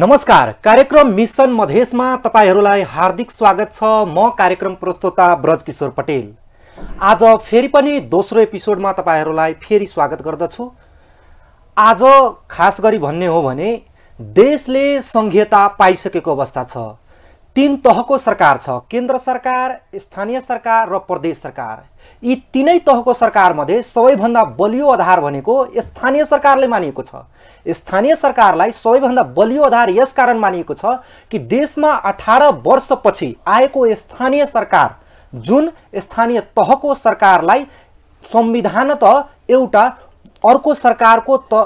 नमस्कार कार्यक्रम मिसन मधेसमा तपाईँहरूलाई हार्दिक स्वागत छ म कार्यक्रम प्रस्तोता ब्रजकिशोर पटेल आज फेरि पनि दोस्रो एपिसोडमा तपाईँहरूलाई फेरि स्वागत गर्दछु आज खास गरी भन्ने हो भने देशले सङ्घीयता पाइसकेको अवस्था छ तिन तहको सरकार छ केन्द्र सरकार स्थानीय सरकार र प्रदेश सरकार यी तिनै तहको सरकारमध्ये सबैभन्दा बलियो आधार भनेको स्थानीय सरकारले मानिएको छ स्थानीय सरकारलाई सबैभन्दा बलियो आधार यसकारण मानिएको छ कि देशमा अठार वर्षपछि आएको स्थानीय सरकार जुन स्थानीय तहको सरकारलाई संविधानत एउटा अर्को सरकारको त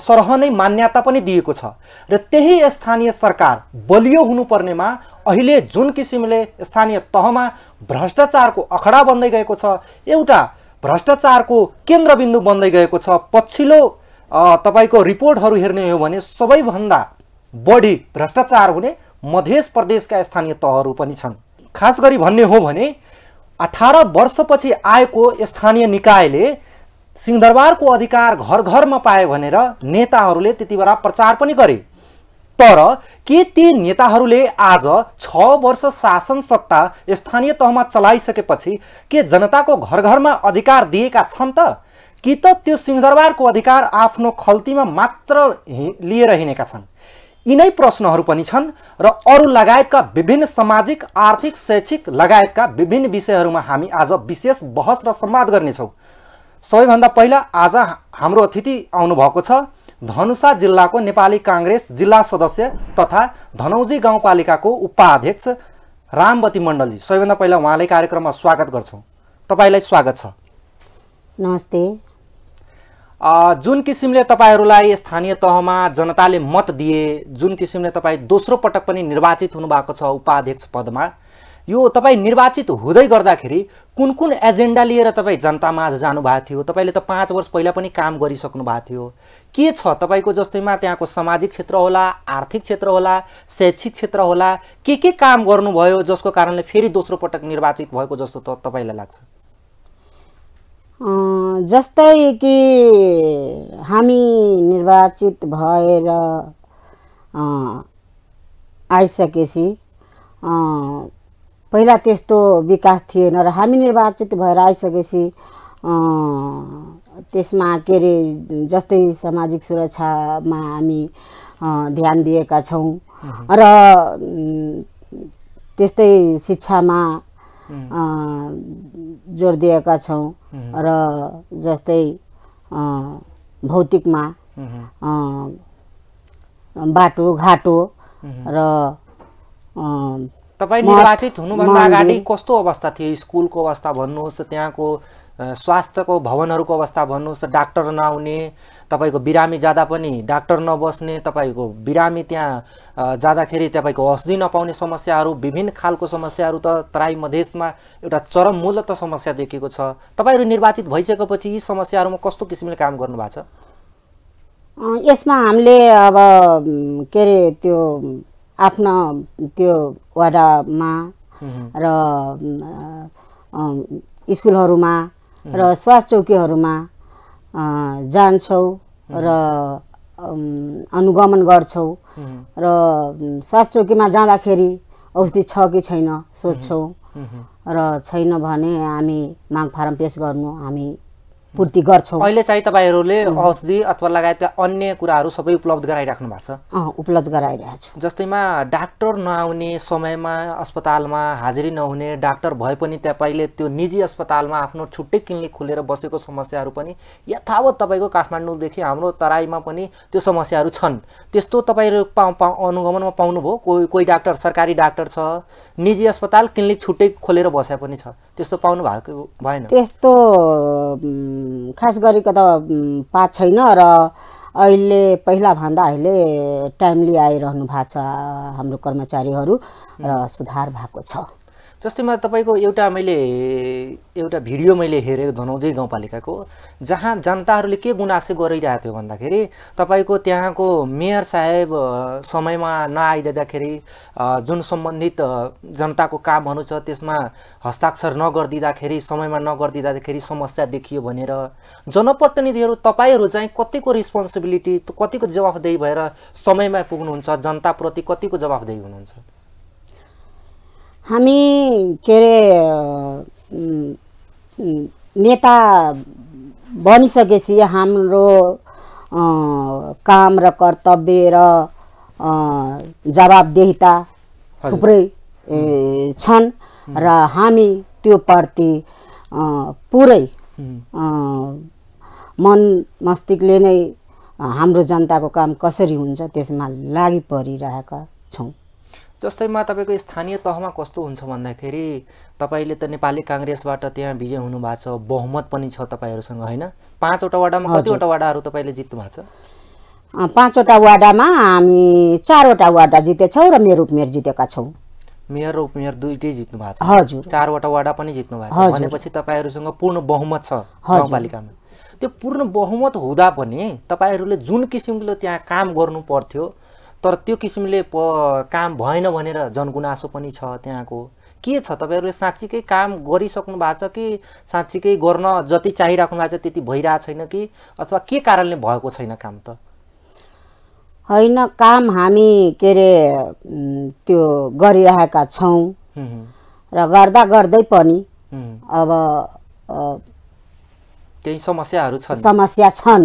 सरह नै मान्यता पनि दिएको छ र त्यही स्थानीय सरकार बलियो हुनुपर्नेमा अहिले जुन किसिमले स्थानीय तहमा भ्रष्टाचारको अखडा बन्दै गएको छ एउटा भ्रष्टाचारको केन्द्रबिन्दु बन्दै गएको छ पछिल्लो तपाईँको रिपोर्टहरू हेर्ने हो भने सबैभन्दा बढी भ्रष्टाचार हुने मध्य प्रदेशका स्थानीय तहहरू पनि छन् खास गरी भन्ने हो भने अठार वर्षपछि आएको स्थानीय निकायले सिंहदरबारको अधिकार घर घरमा पाए भनेर नेताहरूले त्यति बेला प्रचार पनि गरे तर के ती नेताहरूले आज छ वर्ष शासन सत्ता स्थानीय तहमा चलाइसकेपछि के जनताको घर घरमा अधिकार दिएका छन् त कि त त्यो सिंहदरबारको अधिकार आफ्नो खल्तीमा मात्र लिएर हिँडेका छन् यिनै प्रश्नहरू पनि छन् र अरू लगायतका विभिन्न सामाजिक आर्थिक शैक्षिक लगायतका विभिन्न विषयहरूमा हामी आज विशेष बहस र संवाद गर्नेछौँ सबैभन्दा पहिला आज हाम्रो अतिथि आउनुभएको छ धनुषा जिल्लाको नेपाली काङ्ग्रेस जिल्ला सदस्य तथा धनौजी गाउँपालिकाको उपाध्यक्ष रामवती मण्डलजी सबैभन्दा पहिला उहाँले कार्यक्रममा स्वागत गर्छौँ तपाईँलाई स्वागत छ नमस्ते जुन किसिमले तपाईँहरूलाई स्थानीय तहमा जनताले मत दिए जुन किसिमले तपाईँ दोस्रो पटक पनि निर्वाचित हुनुभएको छ उपाध्यक्ष पदमा यो तपाईँ निर्वाचित हुँदै गर्दाखेरि कुन कुन एजेन्डा लिएर तपाईँ जनतामा जानुभएको थियो तपाईँले त पाँच वर्ष पहिला पनि काम गरिसक्नु भएको थियो के छ तपाईँको जस्तैमा त्यहाँको सामाजिक क्षेत्र होला आर्थिक क्षेत्र होला शैक्षिक क्षेत्र होला के के काम गर्नुभयो जसको कारणले फेरि दोस्रो पटक निर्वाचित भएको जस्तो त तपाईँलाई लाग्छ जस्तै कि हामी निर्वाचित भएर आइसकेपछि पहिला त्यस्तो विकास थिएन र हामी निर्वाचित भएर आइसकेपछि त्यसमा के अरे जस्तै सामाजिक सुरक्षामा हामी ध्यान दिएका छौँ र त्यस्तै शिक्षामा जोड दिएका छौँ र जस्तै भौतिकमा बाटो घाटो र तपाईँ निर्वाचित हुनुभन्दा अगाडि कस्तो अवस्था थियो स्कुलको अवस्था भन्नुहोस् त्यहाँको स्वास्थ्यको भवनहरूको अवस्था भन्नुहोस् डाक्टर नआउने तपाईँको बिरामी जाँदा पनि डाक्टर नबस्ने तपाईँको बिरामी त्यहाँ जाँदाखेरि तपाईँको औषधि नपाउने समस्याहरू विभिन्न खालको समस्याहरू त तराई मधेसमा एउटा चरम मूल त समस्या देखिएको छ तपाईँहरू निर्वाचित भइसकेपछि यी समस्याहरूमा कस्तो किसिमले काम गर्नुभएको छ यसमा हामीले अब के अरे त्यो आफ्नो त्यो वडामा र स्कुलहरूमा र स्वास्थ्य चौकीहरूमा जान्छौँ र अनुगमन गर्छौँ र स्वास्थ्य चौकीमा जाँदाखेरि औषधि छ कि छैन सोध्छौँ र छैन भने हामी माग फारम पेस गर्नु हामी पूर्ति गर्छौँ अहिले चाहिँ तपाईँहरूले औषधि अथवा लगायत अन्य कुराहरू सबै उपलब्ध गराइराख्नु भएको छ उपलब्ध गराइरहेको छु जस्तैमा डाक्टर नआउने समयमा अस्पतालमा हाजिरी नहुने डाक्टर भए पनि तपाईँले त्यो निजी अस्पतालमा आफ्नो छुट्टै क्लिनिक खोलेर बसेको समस्याहरू पनि यथावत तपाईँको काठमाडौँदेखि हाम्रो तराईमा पनि त्यो समस्याहरू छन् त्यस्तो तपाईँहरू पा अनुगमनमा पाउनुभयो कोही कोही डाक्टर सरकारी डाक्टर छ निजी अस्पताल क्लिनिक छुट्टै खोलेर बसे पनि छ त्यस्तो पाउनु भएको भएन त्यस्तो खास गरेको त पात छैन र अहिले पहिलाभन्दा अहिले टाइमली आइरहनु भएको छ हाम्रो कर्मचारीहरू र सुधार भएको छ जस्तैमा तपाईँको एउटा मैले एउटा भिडियो मैले हेरेको धनौजी गाउँपालिकाको जहाँ जनताहरूले के गुनासो गरिरहेको थियो भन्दाखेरि तपाईँको त्यहाँको मेयर साहेब समयमा नआइदिँदाखेरि जुन सम्बन्धित जनताको कामहरू छ त्यसमा हस्ताक्षर नगरिदिँदाखेरि समयमा नगरिदिँदाखेरि समस्या देखियो भनेर जनप्रतिनिधिहरू तपाईँहरू चाहिँ कतिको रिस्पोन्सिबिलिटी कतिको जवाफदेही भएर समयमा पुग्नुहुन्छ जनताप्रति कतिको जवाफदेही हुनुहुन्छ हामी के अरे नेता बनिसकेपछि हाम्रो काम र कर्तव्य र जवाबदेहिता थुप्रै छन् र हामी प्रति पुरै मन मस्तिष्कले नै हाम्रो जनताको काम कसरी हुन्छ त्यसमा लागि परिरहेका छौँ जस्तैमा तपाईँको स्थानीय तहमा कस्तो हुन्छ भन्दाखेरि तपाईँले त नेपाली काङ्ग्रेसबाट त्यहाँ विजय हुनुभएको छ बहुमत पनि छ तपाईँहरूसँग होइन पाँचवटा वाडामा कतिवटा वाडाहरू तपाईँले जित्नु भएको छ पाँचवटा वाडामा हामी चारवटा वाडा जितेछौँ र मेयर उपमेयर जितेका छौँ मेयर र उपमेयर दुइटै जित्नु भएको छ हजुर चारवटा वाडा पनि जित्नु भएको छ भनेपछि तपाईँहरूसँग पूर्ण बहुमत छ गाउँपालिकामा त्यो पूर्ण बहुमत हुँदा पनि तपाईँहरूले जुन किसिमको त्यहाँ काम गर्नु पर्थ्यो तर त्यो किसिमले प काम भएन भनेर जनगुनासो पनि छ त्यहाँको के छ तपाईँहरूले साँच्चीकै काम गरिसक्नु भएको छ कि साँच्चीकै गर्न जति चाहिराख्नु भएको छ त्यति भइरहेको छैन कि अथवा के कारणले भएको छैन काम त होइन काम हामी के अरे त्यो गरिरहेका छौँ र गर्दा गर्दै पनि अब केही समस्याहरू छन् समस्या छन्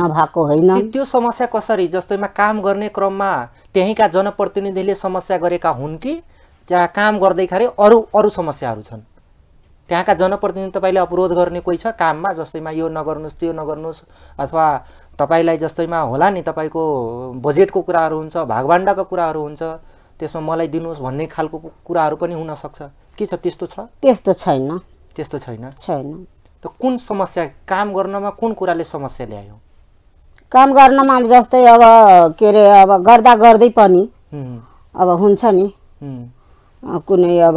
नभएको होइन त्यो समस्या कसरी जस्तैमा काम गर्ने क्रममा त्यहीँका जनप्रतिनिधिले समस्या गरेका हुन् कि त्यहाँ काम गर्दैखेरि अरू अरू समस्याहरू छन् त्यहाँका जनप्रतिनिधि तपाईँले अपरोध गर्ने कोही छ काममा जस्तैमा यो नगर्नुहोस् त्यो नगर्नुहोस् अथवा तपाईँलाई जस्तैमा होला नि तपाईँको बजेटको कुराहरू हुन्छ भागभाण्डाको कुराहरू हुन्छ त्यसमा मलाई दिनुहोस् भन्ने खालको कुराहरू पनि हुनसक्छ के छ त्यस्तो छ त्यस्तो छैन त्यस्तो छैन छैन त कुन समस्या काम गर्नमा कुन कुराले समस्या ल्यायो काम गर्नमा जस्तै अब के अरे अब गर्दा गर्दै पनि अब हुन्छ नि कुनै अब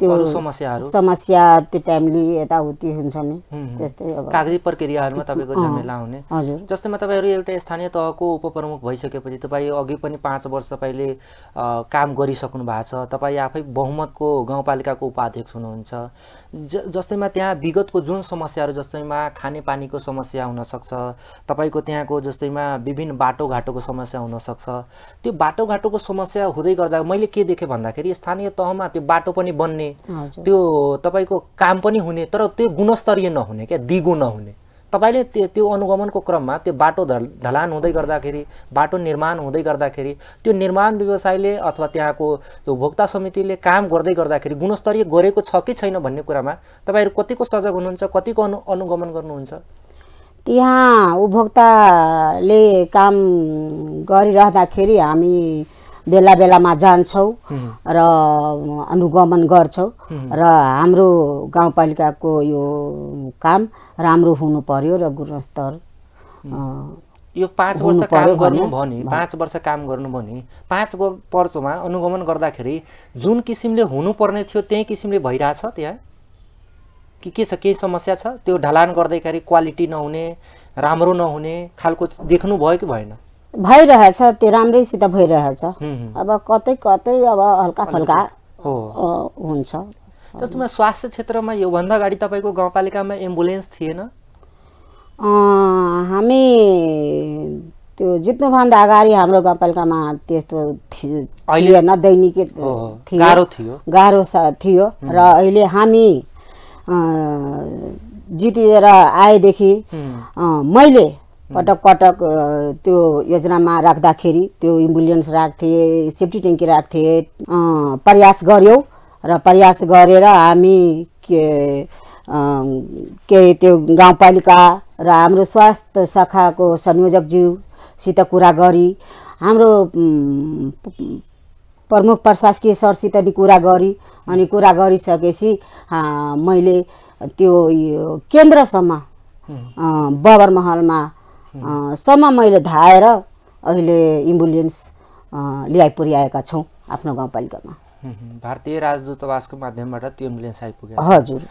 त्यो समस्या त्यो फ्यामिली यताउति हुन्छ नि त्यस्तै अब कागजी प्रक्रियाहरूमा तपाईँको झमेला हुने हजुर जस्तैमा तपाईँहरू एउटा स्थानीय तहको उपप्रमुख भइसकेपछि तपाईँ अघि पनि पाँच वर्ष तपाईँले काम गरिसक्नु भएको छ तपाईँ आफै बहुमतको गाउँपालिकाको उपाध्यक्ष हुनुहुन्छ जस्तैमा त्यहाँ विगतको जुन समस्याहरू जस्तैमा खानेपानीको समस्या हुनसक्छ तपाईँको त्यहाँको जस्तैमा विभिन्न बाटोघाटोको समस्या हुनसक्छ त्यो बाटोघाटोको समस्या हुँदै गर्दा मैले के देखेँ भन्दाखेरि स्थानीय तहमा त्यो बाटो पनि बन्ने त्यो तपाईँको काम पनि हुने तर त्यो गुणस्तरीय नहुने क्या दिगो नहुने तपाईँले त्यो त्यो अनुगमनको क्रममा त्यो बाटो ढल ढलान हुँदै गर्दाखेरि बाटो निर्माण हुँदै गर्दाखेरि त्यो निर्माण व्यवसायले अथवा त्यहाँको उपभोक्ता समितिले काम गर्दै गर्दाखेरि गुणस्तरीय गरेको छ कि छैन भन्ने कुरामा तपाईँहरू कतिको सजग हुनुहुन्छ कतिको अनु अनुगमन गर्नुहुन्छ त्यहाँ उपभोक्ताले काम गरिरहँदाखेरि हामी बेला बेलामा जान्छौँ र अनुगमन गर्छौँ र हाम्रो गाउँपालिकाको यो काम राम्रो हुनु पर्यो र गुणस्तर यो पाँच वर्ष काम गर्नु भने पाँच वर्ष काम गर्नु भने पाँच वर्षमा अनुगमन गर्दाखेरि जुन किसिमले हुनुपर्ने थियो त्यही किसिमले भइरहेछ त्यहाँ कि के छ केही समस्या छ त्यो ढलान गर्दाखेरि क्वालिटी नहुने राम्रो नहुने खालको देख्नु भयो कि भएन भइरहेछ त्यो राम्रैसित भइरहेछ अब कतै कतै अब हल्का फल्का हुन्छ जस्तोमा स्वास्थ्य क्षेत्रमा योभन्दा अगाडि तपाईँको गाउँपालिकामा एम्बुलेन्स थिएन हामी त्यो जित्नुभन्दा अगाडि हाम्रो गाउँपालिकामा त्यस्तो थिएन दैनिक गाह्रो थियो गाह्रो थियो र अहिले हामी जितेर आएदेखि मैले पटक पटक त्यो योजनामा राख्दाखेरि त्यो एम्बुलेन्स राख्थे सेफ्टी ट्याङ्की राख्थे प्रयास गऱ्यौँ र प्रयास गरेर हामी के के त्यो गाउँपालिका र हाम्रो स्वास्थ्य शाखाको संयोजकज्यूसित कुरा गरी हाम्रो प्रमुख प्रशासकीय सरसित नि कुरा गरी अनि कुरा गरिसकेपछि मैले त्यो केन्द्रसम्म बबरमहलमा सम्म मैले धाएर अहिले एम्बुलेन्स ल्याइ पुर्याएका छौँ आफ्नो गाउँपालिकामा भारतीय राजदूतावासको माध्यमबाट त्यो एम्बुलेन्स आइपुग्यो हजुर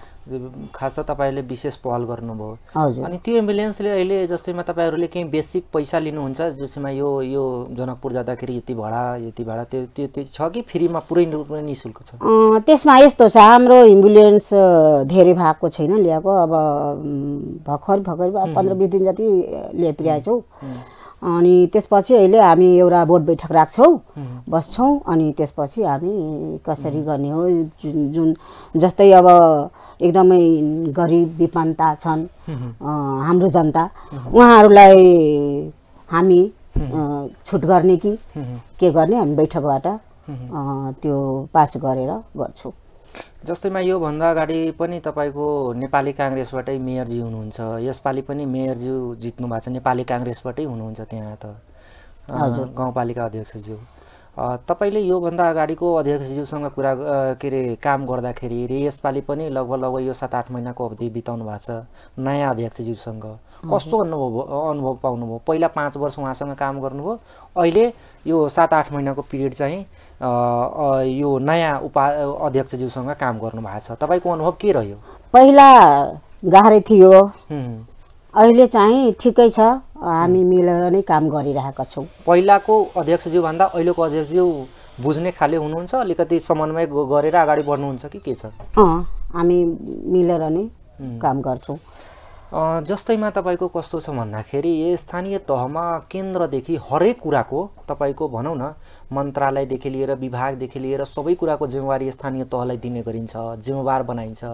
खास त तपाईँले विशेष पहल गर्नुभयो अनि त्यो एम्बुलेन्सले अहिले जस्तैमा तपाईँहरूले केही बेसिक पैसा लिनुहुन्छ जसमा यो यो जनकपुर जाँदाखेरि यति भाडा यति भाडा त्यो त्यो त्यो छ कि फ्रीमा पुरै रूपमा नि शुल्क छ त्यसमा यस्तो छ हाम्रो एम्बुलेन्स धेरै भएको छैन ल्याएको अब भर्खर भर्खर पन्ध्र बिस दिन जति छौँ अनि त्यसपछि अहिले हामी एउटा बोर्ड बैठक राख्छौँ बस्छौँ अनि त्यसपछि हामी कसरी गर्ने हो जुन जुन जस्तै अब एकदमै गरिब विपन्ता छन् हाम्रो जनता उहाँहरूलाई हामी छुट गर्ने कि के गर्ने हामी बैठकबाट त्यो पास गरेर गर्छौँ जस्तैमा योभन्दा अगाडि पनि तपाईँको नेपाली काङ्ग्रेसबाटै मेयरजी हुनुहुन्छ यसपालि पनि मेयरज्यू जित्नु भएको छ नेपाली काङ्ग्रेसबाटै हुनुहुन्छ त्यहाँ त गाउँपालिका अध्यक्षज्यू तपाईँले योभन्दा अगाडिको अध्यक्षज्यूसँग कुरा के अरे काम गर्दाखेरि यसपालि पनि लगभग लगभग यो सात आठ महिनाको अवधि बिताउनु भएको छ नयाँ अध्यक्षज्यूसँग कस्तो अनुभव अनुभव पाउनुभयो पहिला पाँच वर्ष उहाँसँग काम गर्नुभयो अहिले यो सात आठ महिनाको पिरियड चाहिँ यो नयाँ उपा अध्यक्षज्यूसँग काम गर्नु भएको छ तपाईँको अनुभव के रह्यो पहिला गाह्रै थियो अहिले चाहिँ ठिकै छ हामी मिलेर नै काम गरिरहेका छौँ पहिलाको अध्यक्षज्यू भन्दा अहिलेको अध्यक्षज्यू बुझ्ने खाले हुनुहुन्छ अलिकति समन्वय गरेर अगाडि बढ्नुहुन्छ कि के छ अँ हामी मिलेर नै काम गर्छौँ जस्तैमा तपाईँको कस्तो छ भन्दाखेरि स्थानीय तहमा केन्द्रदेखि हरेक कुराको तपाईँको भनौँ न मन्त्रालयदेखि लिएर विभागदेखि लिएर सबै कुराको जिम्मेवारी स्थानीय तहलाई दिने गरिन्छ जिम्मेवार बनाइन्छ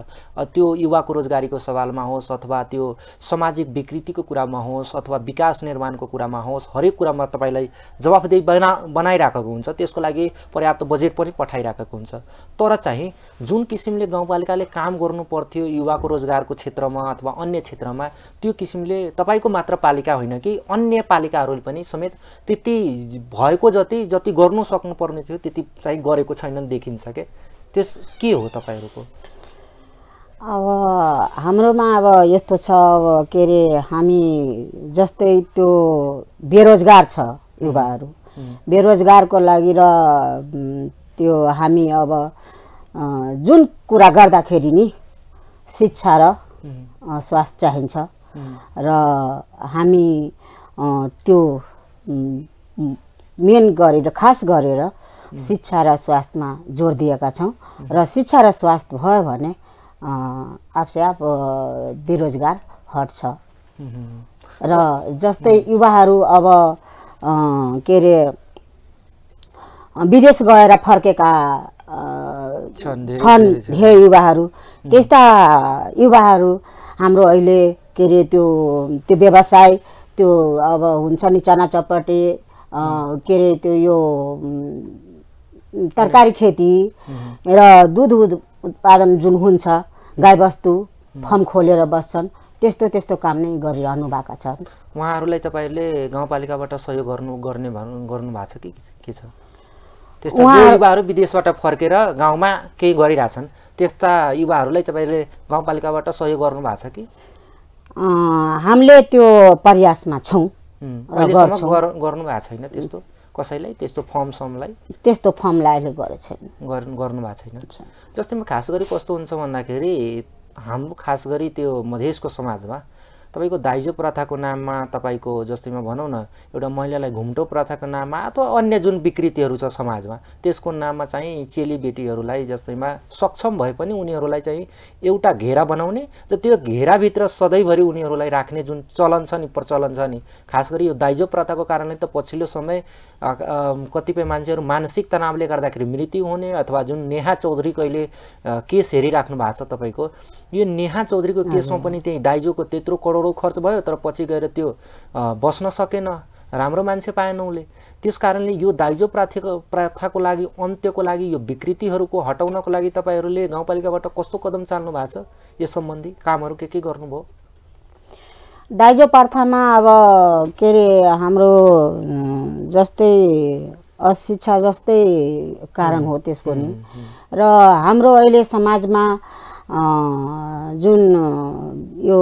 त्यो युवाको रोजगारीको सवालमा होस् अथवा त्यो सामाजिक विकृतिको कुरामा होस् अथवा विकास निर्माणको कुरामा होस् हरेक कुरामा तपाईँलाई जवाफदेही बना बनाइराखेको हुन्छ त्यसको लागि पर्याप्त बजेट पनि पठाइराखेको हुन्छ तर चाहिँ जुन किसिमले गाउँपालिकाले काम गर्नु पर्थ्यो युवाको रोजगारको क्षेत्रमा अथवा अन्य क्षेत्रमा त्यो किसिमले तपाईँको मात्र पालिका होइन कि अन्य पालिकाहरूले पनि समेत त्यति भएको जति जति गर्नु सक्नुपर्ने थियो त्यति चाहिँ गरेको छैन देखिन्छ क्या त्यस के हो तपाईँहरूको अब हाम्रोमा अब यस्तो छ अब के अरे हामी जस्तै त्यो बेरोजगार छ युवाहरू बेरोजगारको लागि र त्यो हामी अब जुन कुरा गर्दाखेरि नि शिक्षा र स्वास्थ्य चाहिन्छ र हामी त्यो मेन गरेर खास गरेर शिक्षा र स्वास्थ्यमा जोड दिएका छौँ र शिक्षा र स्वास्थ्य भयो भने आफसे आफ बेरोजगार हट्छ र जस्तै युवाहरू अब के अरे विदेश गएर फर्केका छन् धेरै युवाहरू त्यस्ता युवाहरू हाम्रो अहिले के अरे त्यो त्यो व्यवसाय त्यो अब हुन्छ नि चनाचपटे के अरे त्यो यो तरकारी खेती र दुध उत्पादन जुन हुन्छ गाईबस्तु फर्म खोलेर बस्छन् त्यस्तो त्यस्तो काम नै गरिरहनु भएको छ उहाँहरूलाई तपाईँहरूले गाउँपालिकाबाट सहयोग गर्नु गर्ने गर्नु भएको छ कि के छ त्यस्तो युवाहरू विदेशबाट फर्केर गाउँमा केही गरिरहेछन् त्यस्ता युवाहरूलाई तपाईँले गाउँपालिकाबाट सहयोग गर्नु भएको छ कि हामीले त्यो प्रयासमा छौँ गर्नु भएको छैन त्यस्तो कसैलाई त्यस्तो फर्म समलाई त्यस्तो फर्मलाई गरेको छैन गर्नु भएको छैन जस्तैमा खास गरी कस्तो हुन्छ भन्दाखेरि हाम्रो खास गरी त्यो मधेसको समाजमा तपाईँको दाइजो प्रथाको नाममा तपाईँको जस्तै म भनौँ न एउटा महिलालाई घुम्टो प्रथाको नाममा अथवा अन्य जुन विकृतिहरू छ समाजमा त्यसको नाममा चाहिँ चेलीबेटीहरूलाई जस्तैमा सक्षम भए पनि उनीहरूलाई चाहिँ एउटा घेरा बनाउने र त्यो घेराभित्र सधैँभरि उनीहरूलाई राख्ने जुन चलन छ नि प्रचलन छ नि खास गरी यो दाइजो प्रथाको कारणले त पछिल्लो समय कतिपय मान्छेहरू मानसिक तनावले गर्दाखेरि मृत्यु हुने अथवा जुन नेहा चौधरीको अहिले केस हेरिराख्नु भएको छ तपाईँको यो नेहा चौधरीको केसमा पनि त्यही दाइजोको त्यत्रो करोड करोड खर्च भयो तर पछि गएर त्यो बस्न सकेन राम्रो मान्छे पाएन उसले त्यस कारणले यो दाइजो प्राथाको प्रथाको लागि अन्त्यको लागि यो विकृतिहरूको हटाउनको लागि तपाईँहरूले गाउँपालिकाबाट कस्तो कदम चाल्नु भएको छ यस सम्बन्धी कामहरू के के गर्नुभयो दाइजो प्रथामा अब के अरे हाम्रो जस्तै अशिक्षा जस्तै कारण हो त्यसको नि र हाम्रो अहिले समाजमा जुन यो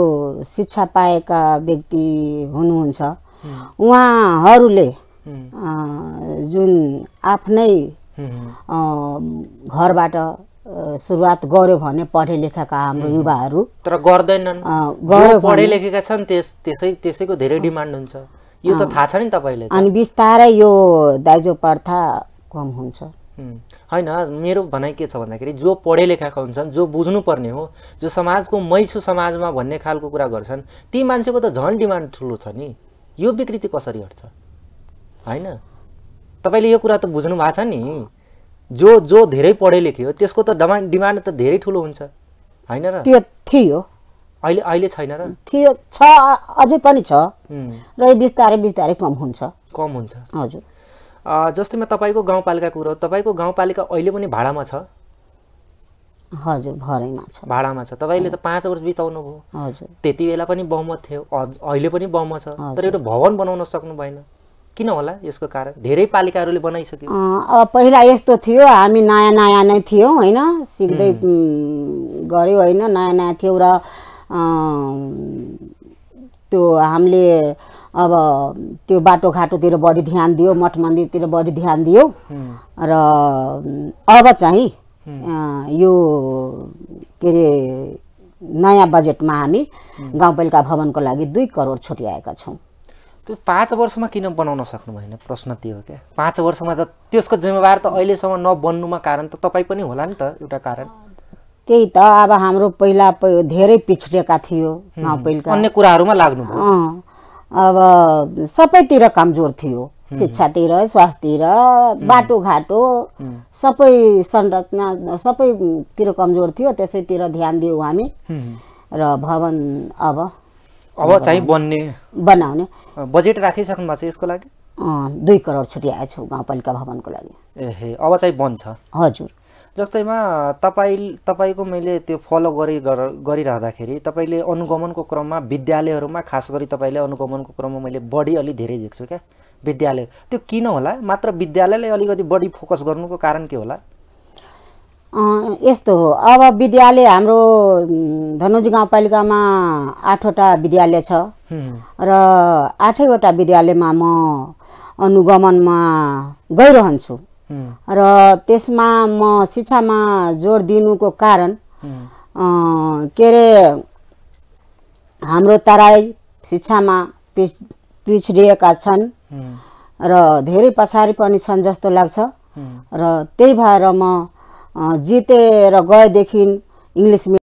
शिक्षा पाएका व्यक्ति हुनुहुन्छ उहाँहरूले जुन आफ्नै घरबाट सुरुवात गर्यो भने पढे लेखेका हाम्रो युवाहरू तर गर्दैनन् पढे लेखेका छन् त्यस त्यसै त्यसैको धेरै डिमान्ड हुन्छ यो त थाहा छ नि तपाईँले अनि बिस्तारै यो दाइजो प्रथा कम हुन्छ होइन मेरो भनाइ के छ भन्दाखेरि जो पढे लेखाएको हुन्छन् जो बुझ्नुपर्ने हो जो समाजको मै समाजमा भन्ने खालको कुरा गर्छन् ती मान्छेको त झन् डिमान्ड ठुलो छ नि यो विकृति कसरी हट्छ होइन तपाईँले यो कुरा त बुझ्नु भएको छ नि जो जो धेरै पढे लेख्यो त्यसको त डिमान्ड डिमान्ड त धेरै ठुलो हुन्छ होइन र त्यो थियो अहिले अहिले छैन र थियो छ अझै पनि छ र बिस्तारै बिस्तारै कम हुन्छ कम हुन्छ हजुर जस्तैमा तपाईँको गाउँपालिका कुरो तपाईँको गाउँपालिका अहिले पनि भाडामा छ हजुर भरैमा छ भाडामा छ तपाईँले त पाँच वर्ष बिताउनु भयो हजुर त्यति बेला पनि बहुमत थियो अहिले पनि बहुमत छ तर एउटा भवन बनाउन सक्नु भएन किन होला यसको कारण धेरै पालिकाहरूले बनाइसक्यो अब पहिला यस्तो थियो हामी नयाँ नयाँ नै थियौँ होइन सिक्दै गऱ्यौँ होइन नयाँ नयाँ थियौँ र त्यो हामीले अब त्यो बाटोघाटोतिर बढी ध्यान दियो मठ मन्दिरतिर बढी ध्यान दियो र अब चाहिँ यो के अरे नयाँ बजेटमा हामी गाउँपालिका भवनको लागि दुई करोड छुट्याएका छौँ त्यो पाँच वर्षमा किन बनाउन सक्नु भएन प्रश्न त्यो हो क्या पाँच वर्षमा त त्यसको जिम्मेवार त अहिलेसम्म नबन्नुमा कारण त तपाईँ पनि होला नि त एउटा कारण त्यही त अब हाम्रो पहिला धेरै पिछडिएका थियो गाउँपालिका अन्य कुराहरूमा लाग्नु अब सबैतिर कमजोर थियो शिक्षातिर स्वास्थ्यतिर बाटोघाटो सबै संरचना सबैतिर कमजोर थियो त्यसैतिर ध्यान दियौँ हामी र भवन अब अब चाहिँ बन्ने बनाउने बजेट राखिसक्नु भएको छ यसको लागि दुई करोड छु गाउँपालिका भवनको लागि ए अब चाहिँ बन्छ हजुर जस्तैमा तपाईँ तपाईँको मैले त्यो फलो गरी गरिरहँदाखेरि तपाईँले अनुगमनको क्रममा विद्यालयहरूमा खास गरी तपाईँले अनुगमनको क्रममा मैले बढी अलि धेरै देख्छु क्या विद्यालय त्यो किन होला मात्र विद्यालयलाई अलिकति बढी फोकस गर्नुको कारण के होला यस्तो हो अब विद्यालय हाम्रो धनुज गाउँपालिकामा आठवटा विद्यालय छ र आठैवटा विद्यालयमा म अनुगमनमा गइरहन्छु र त्यसमा म शिक्षामा जोड दिनुको कारण के अरे हाम्रो तराई शिक्षामा पिछ पिछडिएका छन् र धेरै पछाडि पनि छन् जस्तो लाग्छ र त्यही भएर म जितेर गएदेखि इङ्ग्लिस